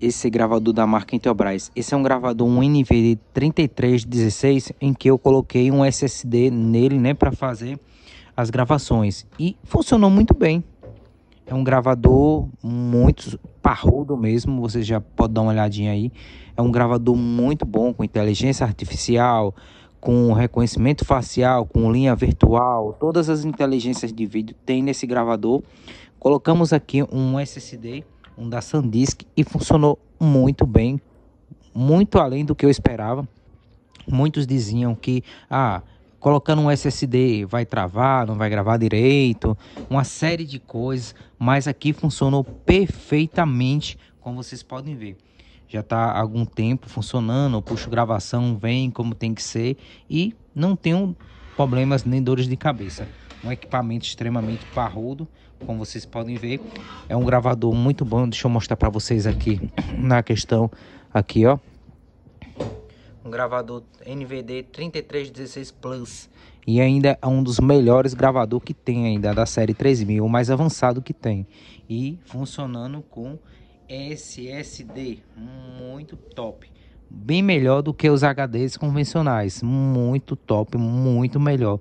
esse gravador da marca Intelbras. Esse é um gravador um NV3316 em que eu coloquei um SSD nele, né, para fazer as gravações e funcionou muito bem. É um gravador muito parrudo mesmo, você já pode dar uma olhadinha aí. É um gravador muito bom com inteligência artificial, com reconhecimento facial, com linha virtual, todas as inteligências de vídeo tem nesse gravador. Colocamos aqui um SSD um da Sandisk, e funcionou muito bem, muito além do que eu esperava. Muitos diziam que ah, colocando um SSD vai travar, não vai gravar direito, uma série de coisas, mas aqui funcionou perfeitamente, como vocês podem ver. Já está há algum tempo funcionando, puxo gravação, vem como tem que ser e não tenho problemas nem dores de cabeça um equipamento extremamente parrudo, como vocês podem ver. É um gravador muito bom, deixa eu mostrar para vocês aqui na questão aqui, ó. Um gravador NVD 3316 Plus e ainda é um dos melhores gravadores que tem ainda da série 3000, o mais avançado que tem e funcionando com SSD, muito top bem melhor do que os HDs convencionais. Muito top, muito melhor.